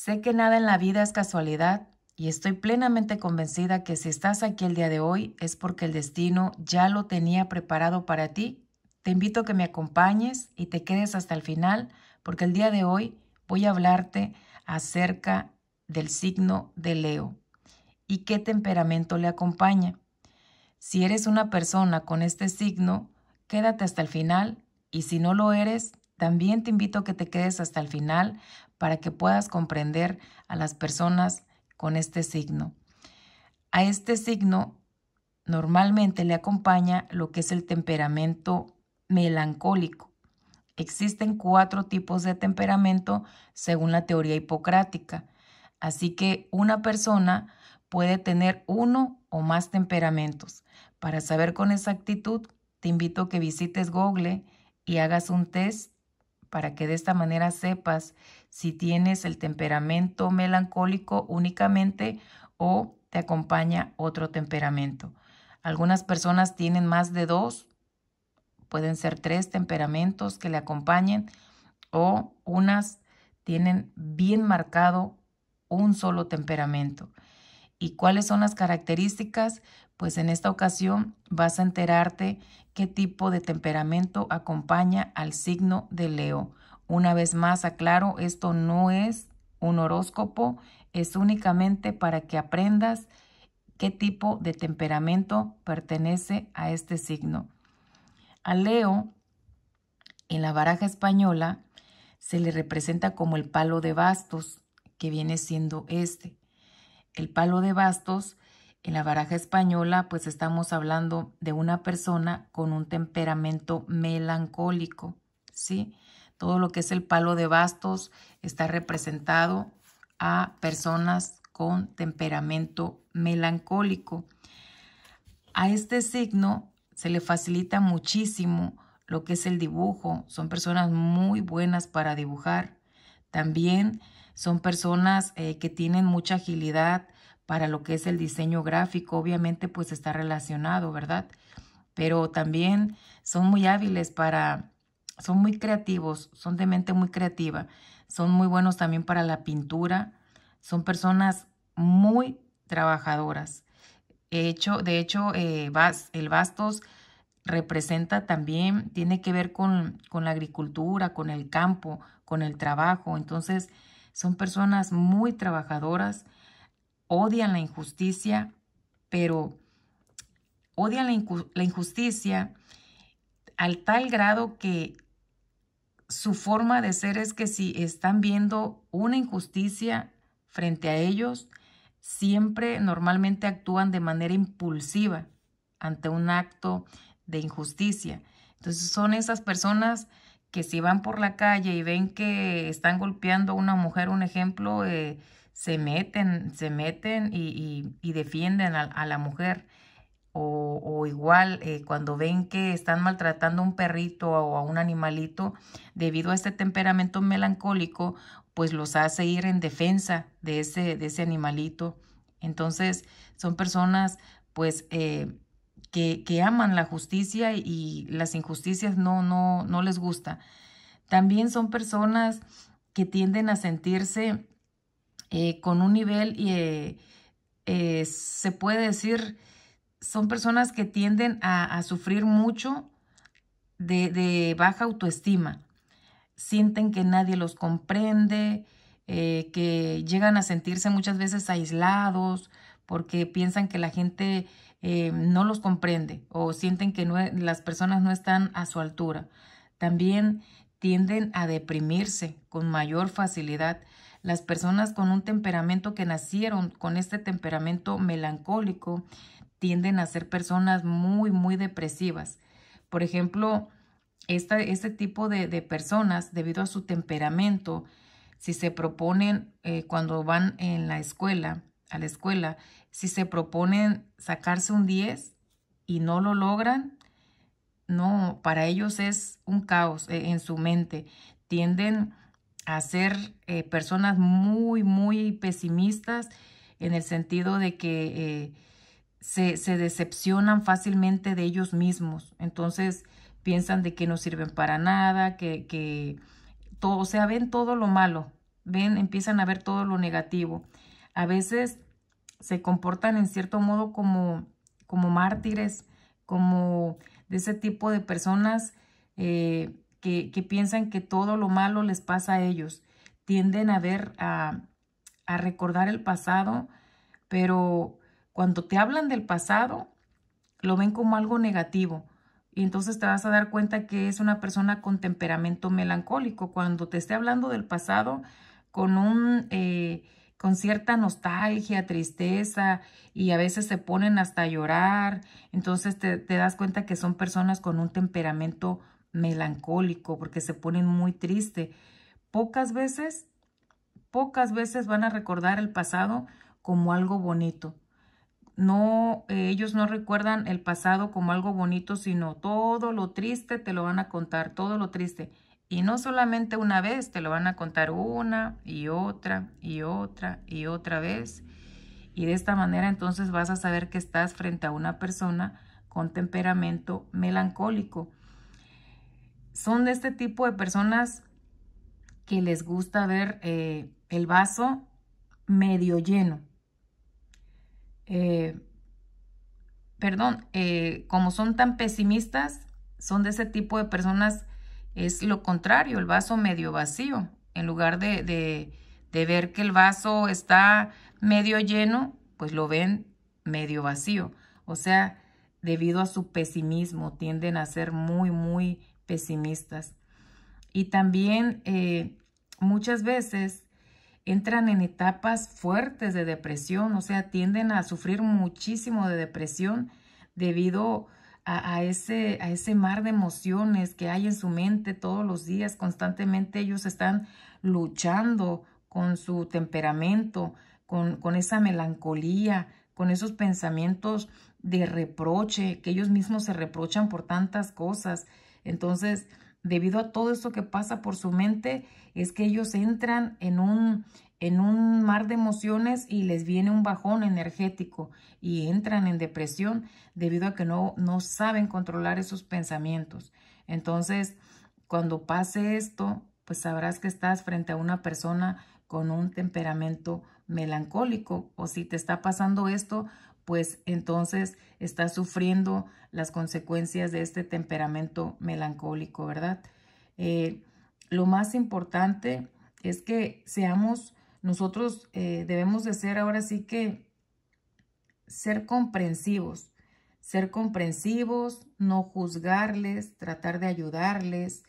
Sé que nada en la vida es casualidad y estoy plenamente convencida que si estás aquí el día de hoy es porque el destino ya lo tenía preparado para ti. Te invito a que me acompañes y te quedes hasta el final porque el día de hoy voy a hablarte acerca del signo de Leo y qué temperamento le acompaña. Si eres una persona con este signo, quédate hasta el final y si no lo eres, también te invito a que te quedes hasta el final para que puedas comprender a las personas con este signo. A este signo normalmente le acompaña lo que es el temperamento melancólico. Existen cuatro tipos de temperamento según la teoría hipocrática. Así que una persona puede tener uno o más temperamentos. Para saber con exactitud, te invito a que visites Google y hagas un test para que de esta manera sepas si tienes el temperamento melancólico únicamente o te acompaña otro temperamento. Algunas personas tienen más de dos, pueden ser tres temperamentos que le acompañen o unas tienen bien marcado un solo temperamento. ¿Y cuáles son las características? Pues en esta ocasión vas a enterarte qué tipo de temperamento acompaña al signo de Leo. Una vez más aclaro, esto no es un horóscopo, es únicamente para que aprendas qué tipo de temperamento pertenece a este signo. A Leo, en la baraja española, se le representa como el palo de bastos, que viene siendo este. El palo de bastos, en la baraja española, pues estamos hablando de una persona con un temperamento melancólico, ¿sí? Todo lo que es el palo de bastos está representado a personas con temperamento melancólico. A este signo se le facilita muchísimo lo que es el dibujo. Son personas muy buenas para dibujar. También son personas eh, que tienen mucha agilidad para lo que es el diseño gráfico. Obviamente pues está relacionado, ¿verdad? Pero también son muy hábiles para son muy creativos, son de mente muy creativa, son muy buenos también para la pintura, son personas muy trabajadoras. hecho, de hecho, eh, el bastos representa también, tiene que ver con, con, la agricultura, con el campo, con el trabajo. Entonces, son personas muy trabajadoras, odian la injusticia, pero odian la, injusticia al tal grado que su forma de ser es que si están viendo una injusticia frente a ellos, siempre normalmente actúan de manera impulsiva ante un acto de injusticia. Entonces son esas personas que si van por la calle y ven que están golpeando a una mujer, un ejemplo, eh, se meten, se meten y, defienden a la mujer o, igual eh, cuando ven que están maltratando a un perrito o a un animalito, debido a este temperamento melancólico, pues los hace ir en defensa de ese, de ese animalito. Entonces son personas pues eh, que, aman la justicia y las injusticias no, no, no les gusta. También son personas que tienden a sentirse eh, con un nivel, y se puede decir, son personas que tienden a, sufrir mucho de, baja autoestima. Sienten que nadie los comprende, eh, que llegan a sentirse muchas veces aislados porque piensan que la gente eh, no los comprende o sienten que e, las personas no están a su altura. También tienden a deprimirse con mayor facilidad. Las personas con un temperamento que nacieron con este temperamento melancólico tienden a ser personas muy, muy depresivas. Por ejemplo, este tipo de, personas, debido a su temperamento, si se proponen eh, cuando van en la escuela, a la escuela, si se proponen sacarse un 10 y no lo logran, no, para ellos es un caos eh, en su mente. Tienden a ser eh, personas muy, muy pesimistas en el sentido de que se, decepcionan fácilmente de ellos mismos. Entonces piensan de que no sirven para nada, que, todo, o sea, ven todo lo malo, ven, empiezan a ver todo lo negativo. A veces se comportan en cierto modo como, como mártires, como de ese tipo de personas eh, que, piensan que todo lo malo les pasa a ellos. Tienden a ver, a, a recordar el pasado, pero cuando te hablan del pasado, lo ven como algo negativo. Y entonces te vas a dar cuenta que es una persona con temperamento melancólico. Cuando te esté hablando del pasado con un... Eh, con cierta nostalgia, tristeza y a veces se ponen hasta a llorar. Entonces te, te, das cuenta que son personas con un temperamento melancólico porque se ponen muy triste. Pocas veces, pocas veces van a recordar el pasado como algo bonito no, eh, ellos no recuerdan el pasado como algo bonito, sino todo lo triste te lo van a contar, todo lo triste. Y no solamente una vez, te lo van a contar una y otra y otra y otra vez. Y de esta manera entonces vas a saber que estás frente a una persona con temperamento melancólico. Son de este tipo de personas que les gusta ver eh, el vaso medio lleno. Eh, perdón, eh, como son tan pesimistas, son de ese tipo de personas, es lo contrario, el vaso medio vacío, en lugar de, ver que el vaso está medio lleno, pues lo ven medio vacío. O sea, debido a su pesimismo, tienden a ser muy, muy pesimistas. Y también eh, muchas veces entran en etapas fuertes de depresión, o sea, tienden a sufrir muchísimo de depresión debido a, a, ese, a ese mar de emociones que hay en su mente todos los días, constantemente ellos están luchando con su temperamento, con, con esa melancolía, con esos pensamientos de reproche, que ellos mismos se reprochan por tantas cosas. Entonces, debido a todo eso que pasa por su mente, es que ellos entran en un, en un mar de emociones y les viene un bajón energético y entran en depresión debido a que no, no saben controlar esos pensamientos. Entonces, cuando pase esto, pues sabrás que estás frente a una persona con un temperamento melancólico o si te está pasando esto, pues entonces está sufriendo las consecuencias de este temperamento melancólico, ¿verdad? Eh, lo más importante es que seamos, nosotros eh, debemos de ser ahora sí que ser comprensivos, ser comprensivos, no juzgarles, tratar de ayudarles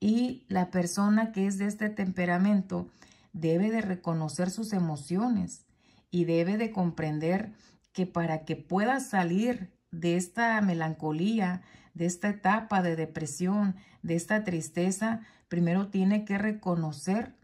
y la persona que es de este temperamento debe de reconocer sus emociones y debe de comprender que para que pueda salir de esta melancolía, de esta etapa de depresión, de esta tristeza, primero tiene que reconocer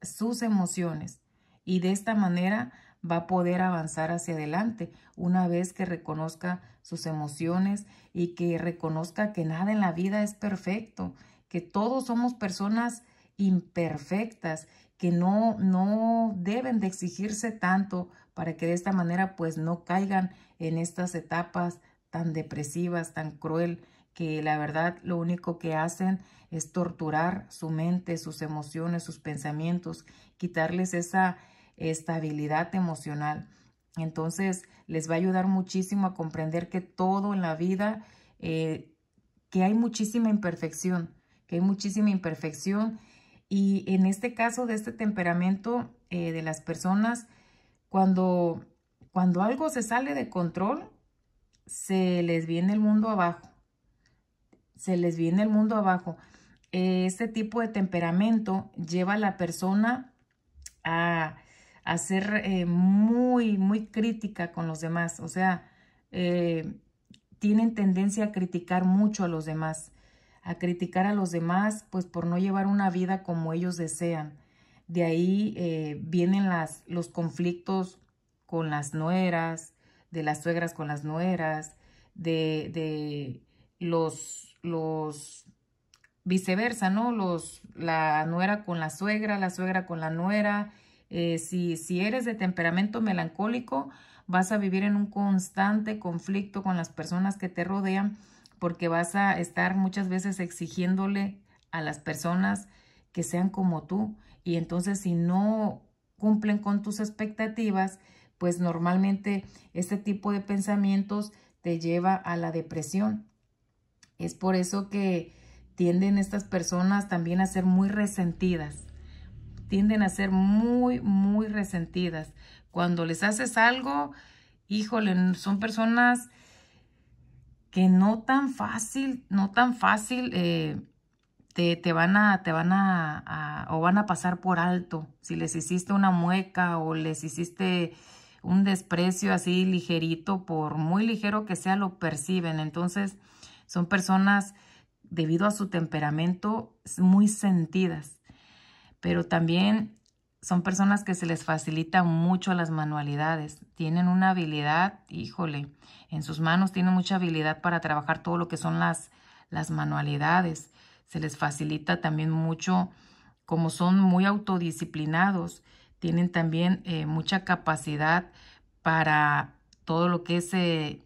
sus emociones y de esta manera va a poder avanzar hacia adelante una vez que reconozca sus emociones y que reconozca que nada en la vida es perfecto, que todos somos personas imperfectas, que no, no deben de exigirse tanto para que de esta manera pues no caigan en estas etapas tan depresivas, tan cruel, que la verdad lo único que hacen es torturar su mente, sus emociones, sus pensamientos, quitarles esa estabilidad emocional. Entonces les va a ayudar muchísimo a comprender que todo en la vida, eh, que hay muchísima imperfección, que hay muchísima imperfección. Y en este caso de este temperamento eh, de las personas, cuando, cuando algo se sale de control, se les viene el mundo abajo. Se les viene el mundo abajo. Este tipo de temperamento lleva a la persona a, ser eh, muy, muy crítica con los demás. O sea, eh, tienen tendencia a criticar mucho a los demás, a criticar a los demás, pues por no llevar una vida como ellos desean. De ahí eh, vienen las, los conflictos con las nueras, de las suegras con las nueras, de, de los, los viceversa, ¿no? Los, la nuera con la suegra, la suegra con la nuera. Eh, si, si eres de temperamento melancólico, vas a vivir en un constante conflicto con las personas que te rodean porque vas a estar muchas veces exigiéndole a las personas que sean como tú. Y entonces si no cumplen con tus expectativas, pues normalmente este tipo de pensamientos te lleva a la depresión. Es por eso que tienden estas personas también a ser muy resentidas. Tienden a ser muy, muy resentidas. Cuando les haces algo, híjole, son personas que no tan fácil, no tan fácil eh, te, van, a, te van a, o van a pasar por alto. Si les hiciste una mueca o les hiciste un desprecio así ligerito, por muy ligero que sea, lo perciben. Entonces, son personas, debido a su temperamento, muy sentidas. Pero también son personas que se les facilita mucho las manualidades. Tienen una habilidad, híjole, en sus manos tienen mucha habilidad para trabajar todo lo que son las manualidades se les facilita también mucho, como son muy autodisciplinados, tienen también eh, mucha capacidad para todo lo que es, eh,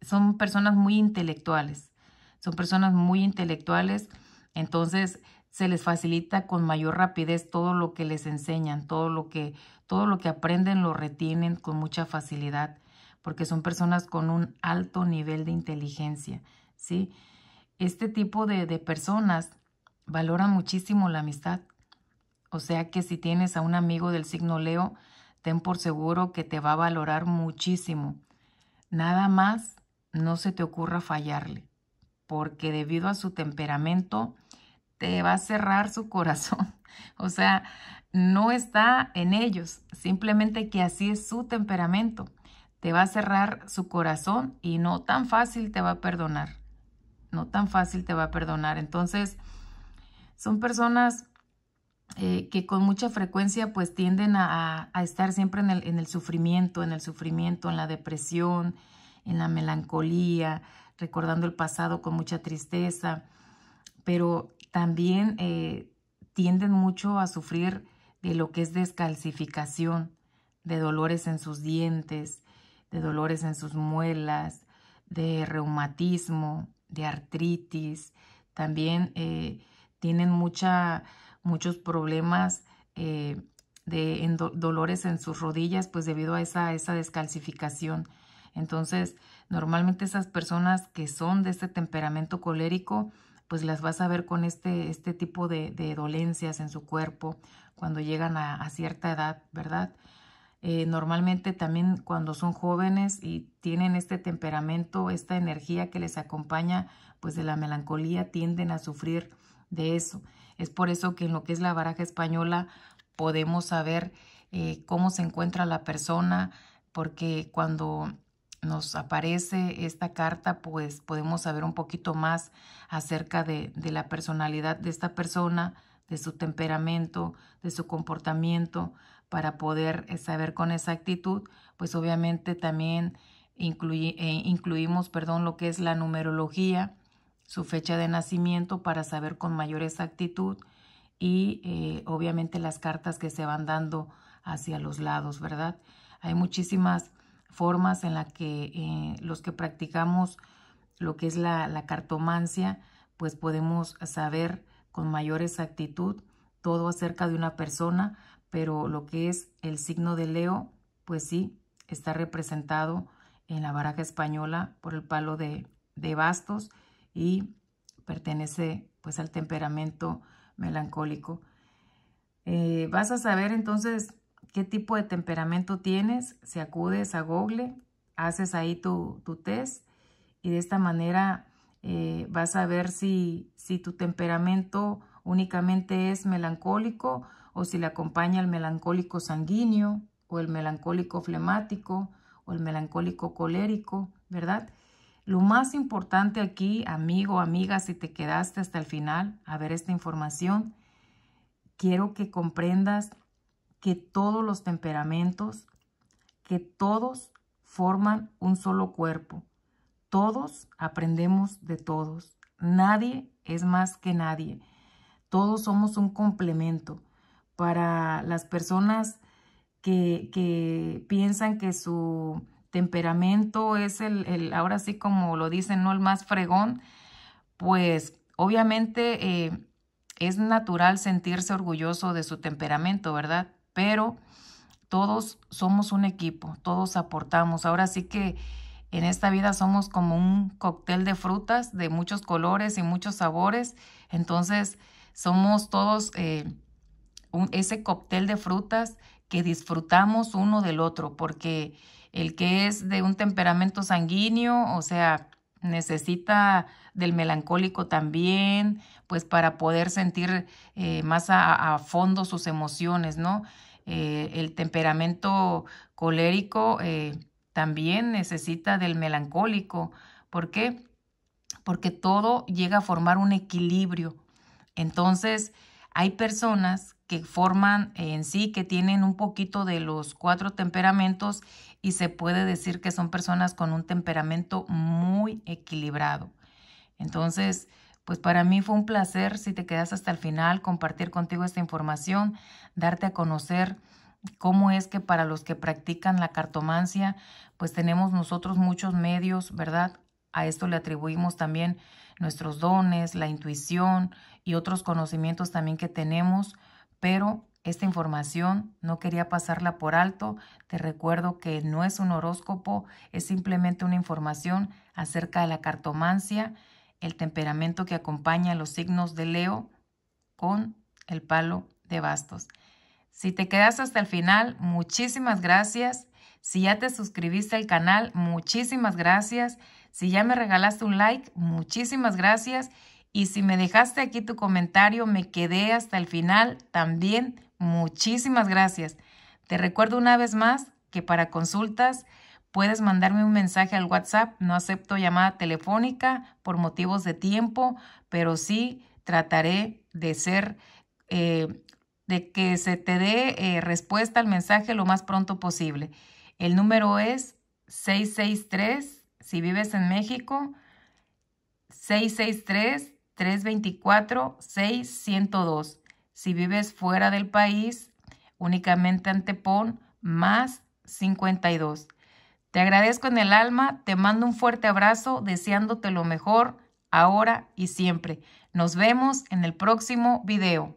son personas muy intelectuales, son personas muy intelectuales, entonces se les facilita con mayor rapidez todo lo que les enseñan, todo lo que, todo lo que aprenden lo retienen con mucha facilidad, porque son personas con un alto nivel de inteligencia, ¿sí? sí este tipo de, personas valoran muchísimo la amistad. O sea que si tienes a un amigo del signo Leo, ten por seguro que te va a valorar muchísimo. Nada más no se te ocurra fallarle, porque debido a su temperamento te va a cerrar su corazón. O sea, no está en ellos, simplemente que así es su temperamento. Te va a cerrar su corazón y no tan fácil te va a perdonar no tan fácil te va a perdonar. Entonces, son personas eh, que con mucha frecuencia pues tienden a, estar siempre en el, sufrimiento, en el sufrimiento, en la depresión, en la melancolía, recordando el pasado con mucha tristeza, pero también eh, tienden mucho a sufrir de lo que es descalcificación, de dolores en sus dientes, de dolores en sus muelas, de reumatismo, de artritis, también eh, tienen mucha, muchos problemas eh, de dolores en sus rodillas, pues debido a esa, descalcificación. Entonces, normalmente esas personas que son de este temperamento colérico, pues las vas a ver con este, este tipo de, dolencias en su cuerpo cuando llegan a cierta edad, ¿verdad? Eh, normalmente también cuando son jóvenes y tienen este temperamento, esta energía que les acompaña, pues de la melancolía, tienden a sufrir de eso. Es por eso que en lo que es la baraja española podemos saber eh, cómo se encuentra la persona, porque cuando nos aparece esta carta, pues podemos saber un poquito más acerca de, de la personalidad de esta persona, de su temperamento, de su comportamiento, para poder eh, saber con exactitud, pues obviamente también eh, incluimos perdón, lo que es la numerología, su fecha de nacimiento para saber con mayor exactitud y eh, obviamente las cartas que se van dando hacia los lados, ¿verdad? Hay muchísimas formas en las que los que practicamos lo que es la, la cartomancia, pues podemos saber con mayor exactitud todo acerca de una persona pero lo que es el signo de Leo, pues sí, está representado en la baraja española por el palo de, bastos y pertenece pues al temperamento melancólico. Eh, vas a saber entonces qué tipo de temperamento tienes, si acudes a Google, haces ahí tu, test y de esta manera eh, vas a ver si, si tu temperamento únicamente es melancólico o si le acompaña el melancólico sanguíneo o el melancólico flemático o el melancólico colérico, ¿verdad? Lo más importante aquí, amigo, amiga, si te quedaste hasta el final a ver esta información, quiero que comprendas que todos los temperamentos, que todos forman un solo cuerpo. Todos aprendemos de todos. Nadie es más que nadie. Todos somos un complemento para las personas que, piensan que su temperamento es el, ahora sí como lo dicen, no el más fregón, pues obviamente eh, es natural sentirse orgulloso de su temperamento, ¿verdad? Pero todos somos un equipo, todos aportamos. Ahora sí que en esta vida somos como un cóctel de frutas de muchos colores y muchos sabores. Entonces, somos todos eh, ese cóctel de frutas que disfrutamos uno del otro, porque el que es de un temperamento sanguíneo, o sea, necesita del melancólico también, pues para poder sentir eh, más a, fondo sus emociones, ¿no? Eh, el temperamento colérico también necesita del melancólico. ¿Por qué? Porque todo llega a formar un equilibrio, entonces, hay personas que forman en sí, que tienen un poquito de los cuatro temperamentos y se puede decir que son personas con un temperamento muy equilibrado. Entonces, pues para mí fue un placer, si te quedas hasta el final, compartir contigo esta información, darte a conocer cómo es que para los que practican la cartomancia, pues tenemos nosotros muchos medios, ¿verdad? A esto le atribuimos también nuestros dones, la intuición y otros conocimientos también que tenemos, pero esta información no quería pasarla por alto. Te recuerdo que no es un horóscopo, es simplemente una información acerca de la cartomancia, el temperamento que acompaña a los signos de Leo con el palo de bastos. Si te quedas hasta el final, muchísimas gracias. Si ya te suscribiste al canal, muchísimas gracias. Si ya me regalaste un like, muchísimas gracias. Y si me dejaste aquí tu comentario, me quedé hasta el final, también muchísimas gracias. Te recuerdo una vez más que para consultas puedes mandarme un mensaje al WhatsApp. No acepto llamada telefónica por motivos de tiempo, pero sí trataré de ser, eh, de que se te dé eh, respuesta al mensaje lo más pronto posible. El número es 663, si vives en México, 663-324-6102. Si vives fuera del país, únicamente antepon más 52. Te agradezco en el alma, te mando un fuerte abrazo, deseándote lo mejor ahora y siempre. Nos vemos en el próximo video.